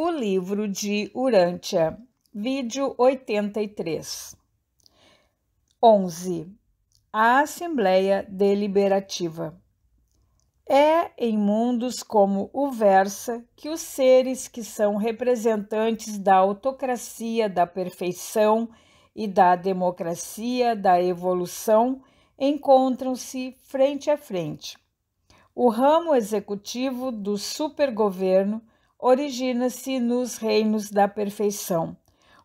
O livro de Urântia, vídeo 83. 11. A Assembleia Deliberativa. É em mundos como o Versa que os seres que são representantes da autocracia da perfeição e da democracia da evolução encontram-se frente a frente. O ramo executivo do supergoverno origina-se nos reinos da perfeição.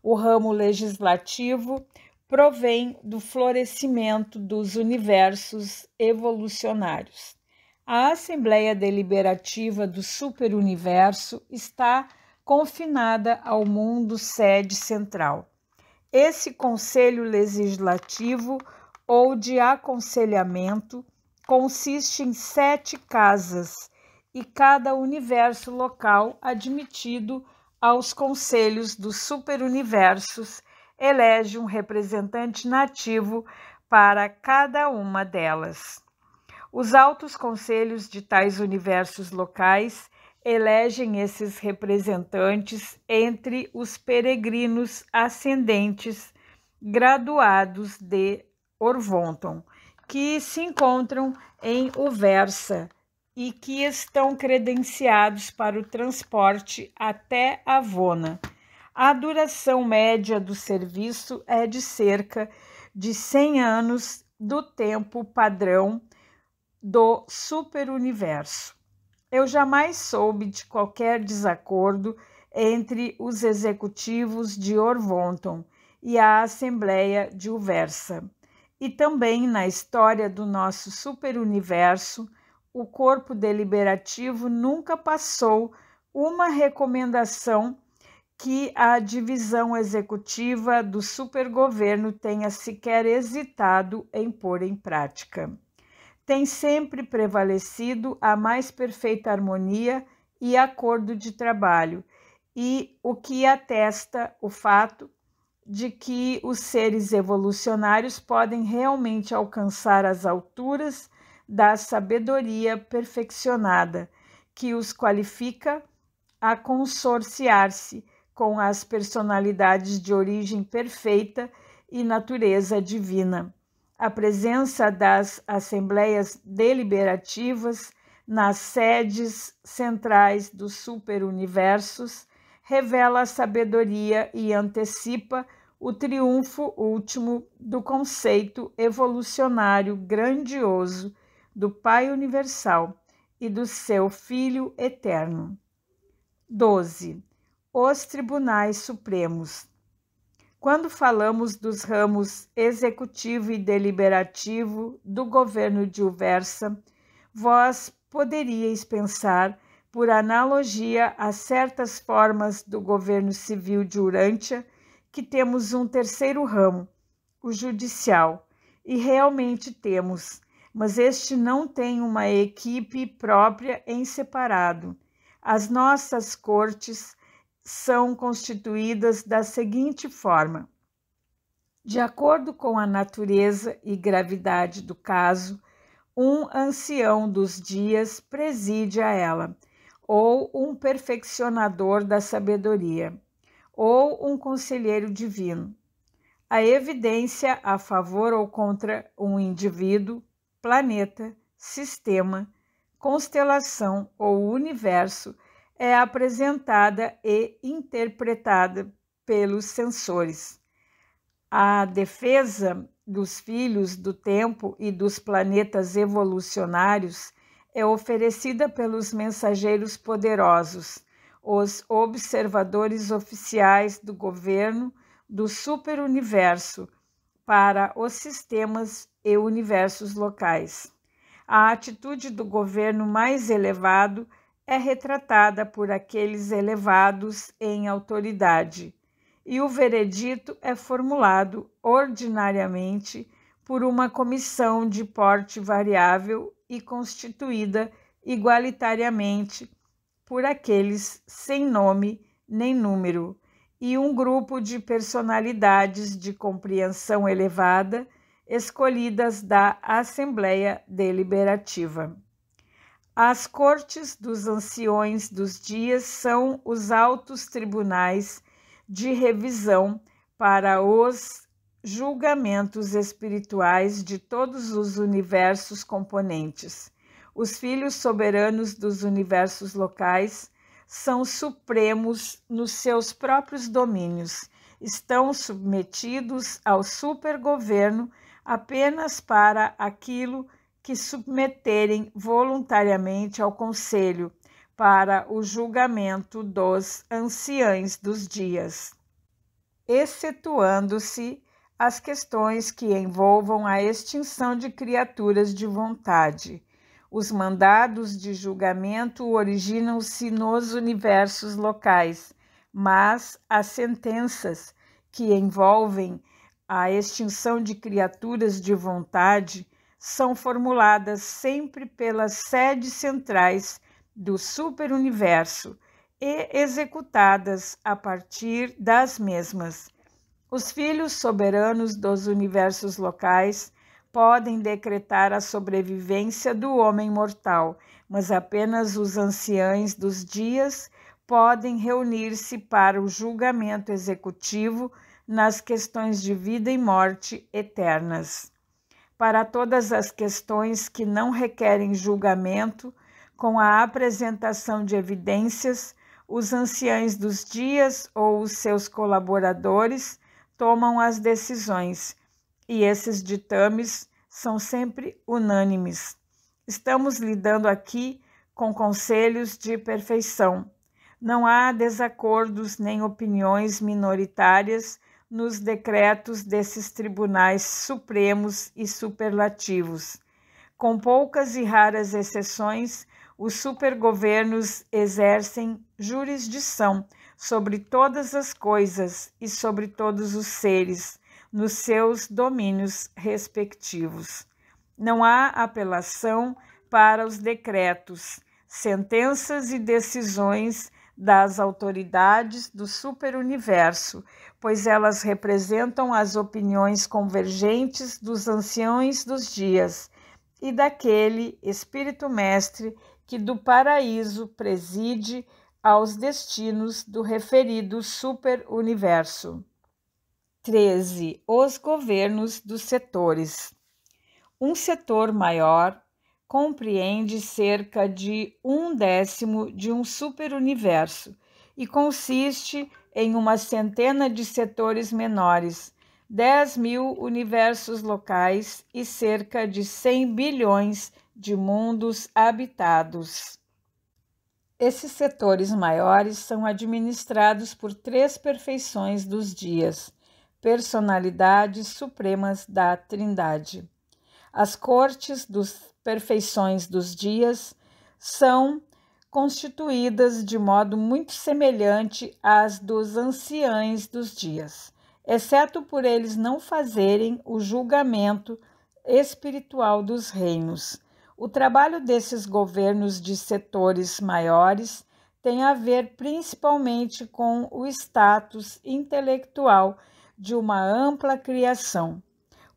O ramo legislativo provém do florescimento dos universos evolucionários. A Assembleia Deliberativa do Superuniverso está confinada ao mundo sede central. Esse conselho legislativo ou de aconselhamento consiste em sete casas e cada universo local admitido aos conselhos dos superuniversos elege um representante nativo para cada uma delas. Os altos conselhos de tais universos locais elegem esses representantes entre os peregrinos ascendentes graduados de Orvonton, que se encontram em Uversa, e que estão credenciados para o transporte até Avona. A duração média do serviço é de cerca de 100 anos do tempo padrão do superuniverso. Eu jamais soube de qualquer desacordo entre os executivos de Orvonton e a Assembleia de Uversa. E também na história do nosso superuniverso, o corpo deliberativo nunca passou uma recomendação que a divisão executiva do supergoverno tenha sequer hesitado em pôr em prática. Tem sempre prevalecido a mais perfeita harmonia e acordo de trabalho, e o que atesta o fato de que os seres evolucionários podem realmente alcançar as alturas da sabedoria perfeccionada, que os qualifica a consorciar-se com as personalidades de origem perfeita e natureza divina. A presença das assembleias deliberativas nas sedes centrais dos superuniversos revela a sabedoria e antecipa o triunfo último do conceito evolucionário grandioso do Pai Universal e do seu Filho Eterno. 12. Os Tribunais Supremos. Quando falamos dos ramos executivo e deliberativo do governo de Uversa, vós poderíeis pensar, por analogia a certas formas do governo civil de Urântia, que temos um terceiro ramo, o judicial, e realmente temos mas este não tem uma equipe própria em separado. As nossas cortes são constituídas da seguinte forma: de acordo com a natureza e gravidade do caso, um ancião dos dias preside a ela, ou um perfeccionador da sabedoria, ou um conselheiro divino. A evidência a favor ou contra um indivíduo planeta, sistema, constelação ou universo é apresentada e interpretada pelos sensores. A defesa dos filhos do tempo e dos planetas evolucionários é oferecida pelos mensageiros poderosos, os observadores oficiais do governo do superuniverso para os sistemas e universos locais. A atitude do governo mais elevado é retratada por aqueles elevados em autoridade, e o veredito é formulado ordinariamente por uma comissão de porte variável e constituída igualitariamente por aqueles sem nome nem número, e um grupo de personalidades de compreensão elevada escolhidas da Assembleia Deliberativa. As cortes dos anciões dos dias são os altos tribunais de revisão para os julgamentos espirituais de todos os universos componentes. Os filhos soberanos dos universos locais são supremos nos seus próprios domínios, estão submetidos ao supergoverno apenas para aquilo que submeterem voluntariamente ao conselho para o julgamento dos anciães dos dias, excetuando-se as questões que envolvam a extinção de criaturas de vontade. Os mandados de julgamento originam-se nos universos locais, mas as sentenças que envolvem a extinção de criaturas de vontade são formuladas sempre pelas sedes centrais do superuniverso e executadas a partir das mesmas. Os filhos soberanos dos universos locais podem decretar a sobrevivência do homem mortal, mas apenas os anciães dos dias podem reunir-se para o julgamento executivo nas questões de vida e morte eternas. Para todas as questões que não requerem julgamento, com a apresentação de evidências, os anciães dos dias ou os seus colaboradores tomam as decisões, e esses ditames são sempre unânimes. Estamos lidando aqui com conselhos de perfeição. Não há desacordos nem opiniões minoritárias nos decretos desses tribunais supremos e superlativos. Com poucas e raras exceções, os supergovernos exercem jurisdição sobre todas as coisas e sobre todos os seres nos seus domínios respectivos. Não há apelação para os decretos, sentenças e decisões das autoridades do superuniverso, pois elas representam as opiniões convergentes dos anciões dos dias e daquele Espírito Mestre que do paraíso preside aos destinos do referido superuniverso. 13. Os governos dos setores. Um setor maior compreende cerca de um décimo de um superuniverso e consiste em uma centena de setores menores, 10 mil universos locais e cerca de 100 bilhões de mundos habitados. Esses setores maiores são administrados por três perfeições dos dias, personalidades supremas da Trindade. As cortes dos perfeições dos dias são constituídas de modo muito semelhante às dos anciães dos dias, exceto por eles não fazerem o julgamento espiritual dos reinos. O trabalho desses governos de setores maiores tem a ver principalmente com o status intelectual de uma ampla criação.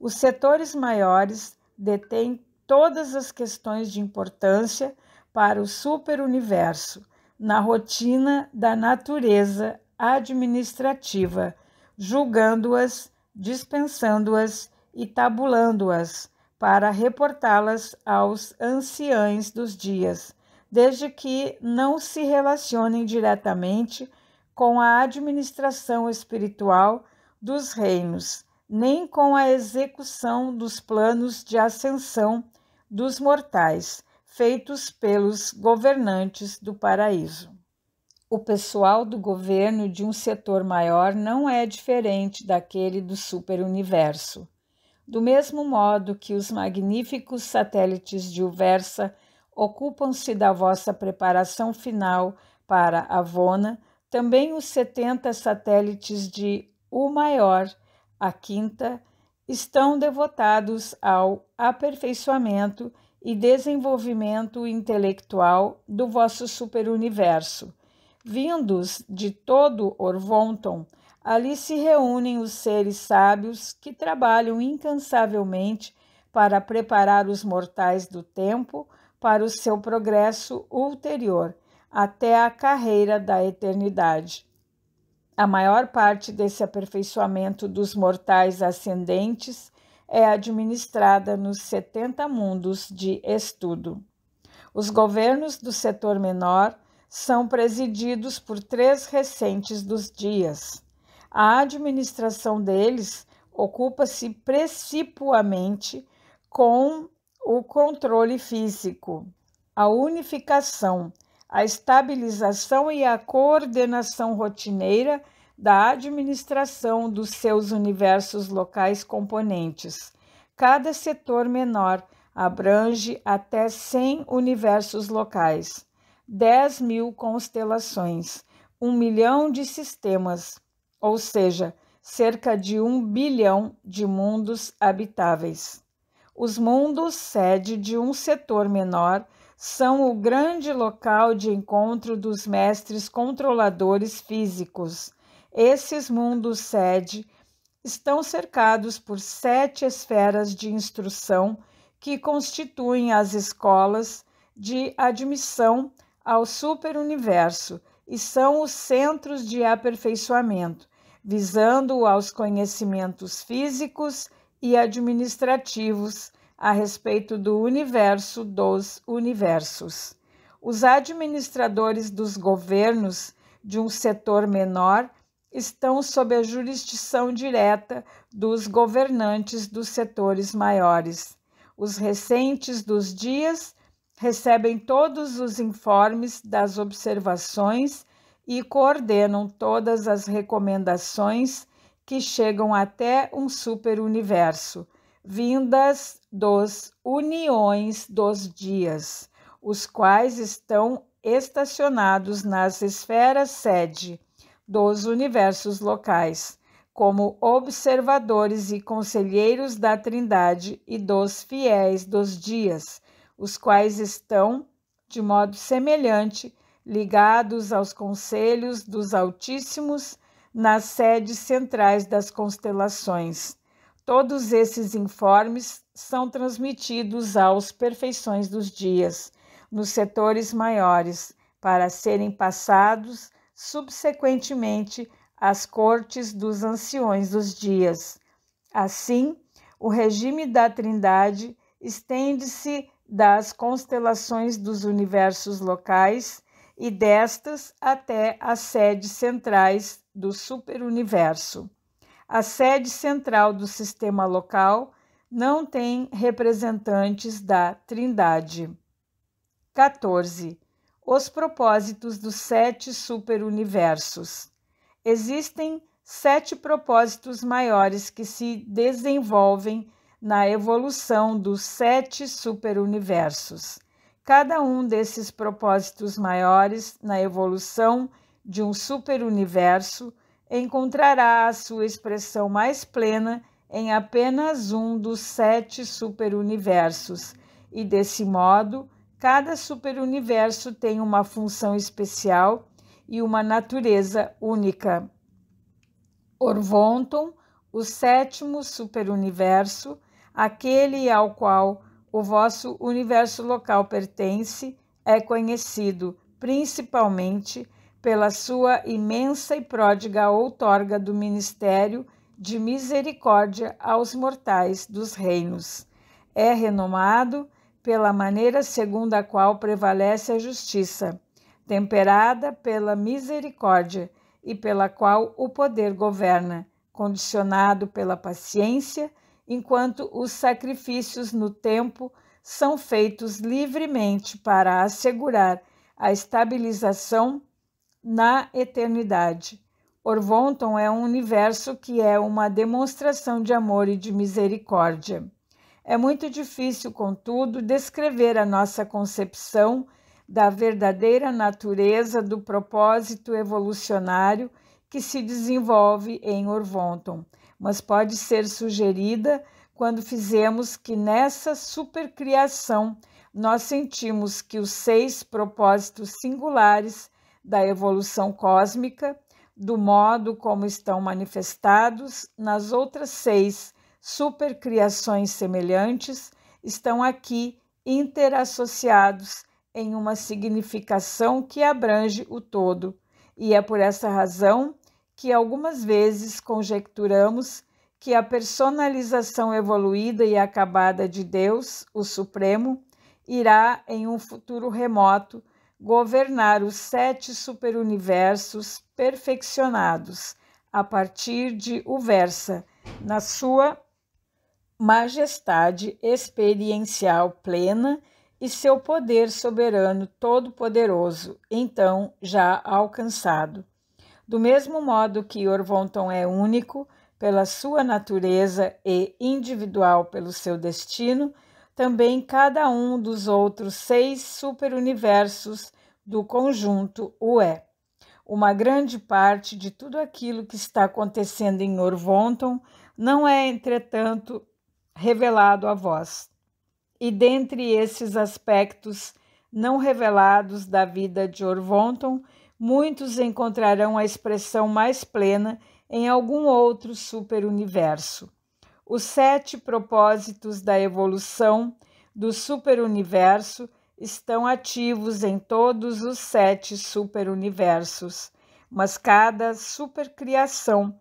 Os setores maiores detêm todas as questões de importância para o superuniverso, na rotina da natureza administrativa, julgando-as, dispensando-as e tabulando-as para reportá-las aos anciães dos dias, desde que não se relacionem diretamente com a administração espiritual dos reinos, nem com a execução dos planos de ascensão dos mortais, feitos pelos governantes do paraíso. O pessoal do governo de um setor maior não é diferente daquele do superuniverso. Do mesmo modo que os magníficos satélites de Uversa ocupam-se da vossa preparação final para Avona, também os 70 satélites de U maior, a quinta, estão devotados ao aperfeiçoamento e desenvolvimento intelectual do vosso superuniverso. Vindos de todo Orvonton, ali se reúnem os seres sábios que trabalham incansavelmente para preparar os mortais do tempo para o seu progresso ulterior, até a carreira da eternidade. A maior parte desse aperfeiçoamento dos mortais ascendentes é administrada nos 70 mundos de estudo. Os governos do setor menor são presididos por três recentes dos dias. A administração deles ocupa-se principalmente com o controle físico, a unificação, a estabilização e a coordenação rotineira da administração dos seus universos locais componentes. Cada setor menor abrange até 100 universos locais, 10 mil constelações, 1 milhão de sistemas, ou seja, cerca de 1 bilhão de mundos habitáveis. Os mundos sede de um setor menor são o grande local de encontro dos mestres controladores físicos esses mundos sede estão cercados por sete esferas de instrução que constituem as escolas de admissão ao superuniverso e são os centros de aperfeiçoamento, visando aos conhecimentos físicos e administrativos a respeito do universo dos universos. Os administradores dos governos de um setor menor estão sob a jurisdição direta dos governantes dos setores maiores. Os recentes dos dias recebem todos os informes das observações e coordenam todas as recomendações que chegam até um superuniverso, vindas dos uniões dos dias, os quais estão estacionados nas esferas sede dos universos locais, como observadores e conselheiros da Trindade e dos fiéis dos dias, os quais estão, de modo semelhante, ligados aos conselhos dos Altíssimos nas sedes centrais das constelações. Todos esses informes são transmitidos aos perfeições dos dias, nos setores maiores, para serem passados subsequentemente às cortes dos anciões dos dias. Assim, o regime da Trindade estende-se das constelações dos universos locais e destas até as sedes centrais do superuniverso. A sede central do sistema local não tem representantes da Trindade. 14 os propósitos dos sete superuniversos. Existem sete propósitos maiores que se desenvolvem na evolução dos sete superuniversos. Cada um desses propósitos maiores na evolução de um superuniverso encontrará a sua expressão mais plena em apenas um dos sete superuniversos, e desse modo Cada superuniverso tem uma função especial e uma natureza única. Orvonton, o sétimo superuniverso, aquele ao qual o vosso universo local pertence, é conhecido principalmente pela sua imensa e pródiga outorga do ministério de misericórdia aos mortais dos reinos. É renomado pela maneira segundo a qual prevalece a justiça, temperada pela misericórdia e pela qual o poder governa, condicionado pela paciência, enquanto os sacrifícios no tempo são feitos livremente para assegurar a estabilização na eternidade. Orvonton é um universo que é uma demonstração de amor e de misericórdia. É muito difícil, contudo, descrever a nossa concepção da verdadeira natureza do propósito evolucionário que se desenvolve em Orvonton, mas pode ser sugerida quando fizemos que nessa supercriação nós sentimos que os seis propósitos singulares da evolução cósmica, do modo como estão manifestados nas outras seis supercriações semelhantes estão aqui interassociados em uma significação que abrange o todo, e é por essa razão que algumas vezes conjecturamos que a personalização evoluída e acabada de Deus, o Supremo, irá, em um futuro remoto, governar os sete superuniversos perfeccionados a partir de Uversa, na sua majestade experiencial plena e seu poder soberano todo-poderoso, então já alcançado. Do mesmo modo que Orvonton é único pela sua natureza e individual pelo seu destino, também cada um dos outros seis superuniversos do conjunto o é. Uma grande parte de tudo aquilo que está acontecendo em Orvonton não é, entretanto, revelado a vós, e dentre esses aspectos não revelados da vida de Orvonton, muitos encontrarão a expressão mais plena em algum outro superuniverso. Os sete propósitos da evolução do superuniverso estão ativos em todos os sete superuniversos, mas cada supercriação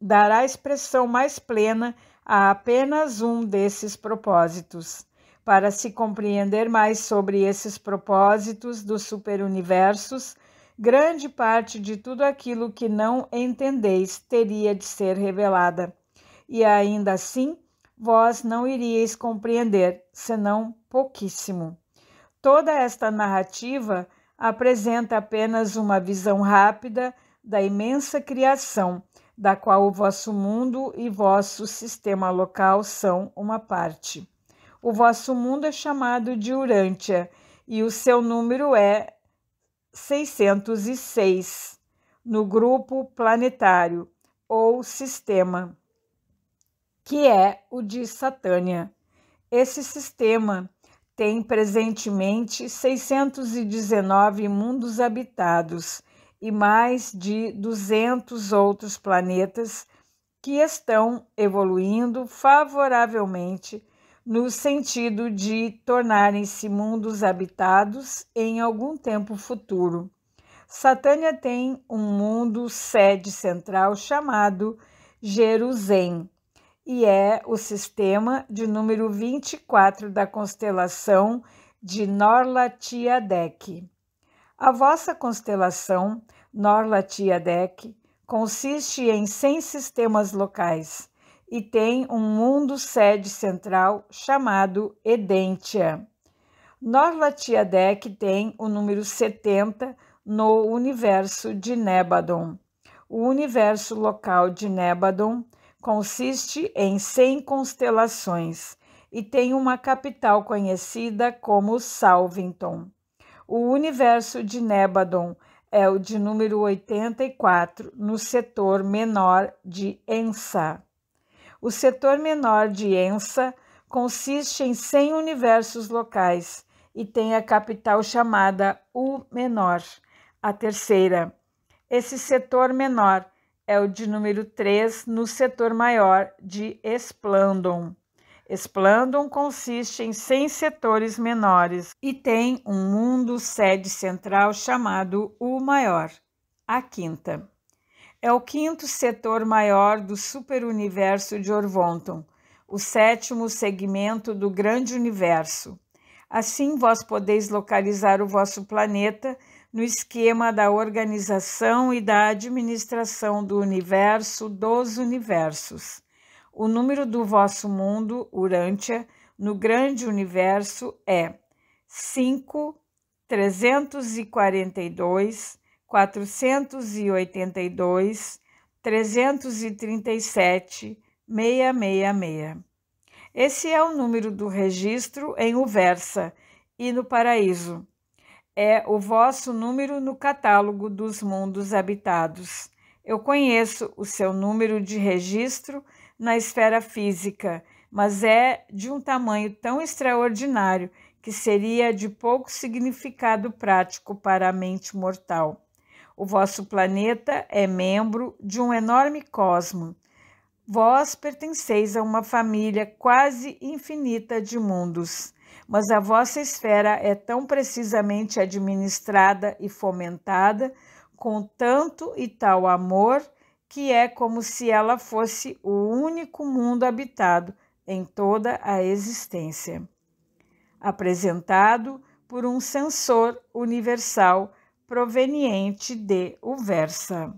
dará a expressão mais plena a apenas um desses propósitos. Para se compreender mais sobre esses propósitos dos superuniversos, grande parte de tudo aquilo que não entendeis teria de ser revelada. E ainda assim, vós não iríeis compreender, senão pouquíssimo. Toda esta narrativa apresenta apenas uma visão rápida da imensa criação, da qual o vosso mundo e vosso sistema local são uma parte. O vosso mundo é chamado de Urântia e o seu número é 606 no grupo planetário ou sistema, que é o de Satânia. Esse sistema tem presentemente 619 mundos habitados e mais de 200 outros planetas que estão evoluindo favoravelmente no sentido de tornarem-se mundos habitados em algum tempo futuro. Satânia tem um mundo sede central chamado Jerusalém e é o sistema de número 24 da constelação de Norlatiadec. A vossa constelação, Norlatia tiadec consiste em 100 sistemas locais e tem um mundo sede central chamado Edentia. Norlatia tiadec tem o número 70 no universo de Nebadon. O universo local de Nebadon consiste em 100 constelações e tem uma capital conhecida como Salvington. O universo de Nebadon é o de número 84, no setor menor de Ensa. O setor menor de Ensa consiste em 100 universos locais e tem a capital chamada U menor, a terceira. Esse setor menor é o de número 3 no setor maior de Esplandon. Explandum consiste em 100 setores menores e tem um mundo sede central chamado o Maior, a Quinta. É o quinto setor maior do superuniverso de Orvonton, o sétimo segmento do grande universo. Assim, vós podeis localizar o vosso planeta no esquema da organização e da administração do universo dos universos. O número do vosso mundo, Urântia, no grande universo é 5, 342, 482, 337, 666. Esse é o número do registro em Uversa e no Paraíso. É o vosso número no catálogo dos mundos habitados. Eu conheço o seu número de registro na esfera física, mas é de um tamanho tão extraordinário que seria de pouco significado prático para a mente mortal. O vosso planeta é membro de um enorme cosmo. Vós pertenceis a uma família quase infinita de mundos, mas a vossa esfera é tão precisamente administrada e fomentada, com tanto e tal amor que é como se ela fosse o único mundo habitado em toda a existência. Apresentado por um sensor universal proveniente de Uversa.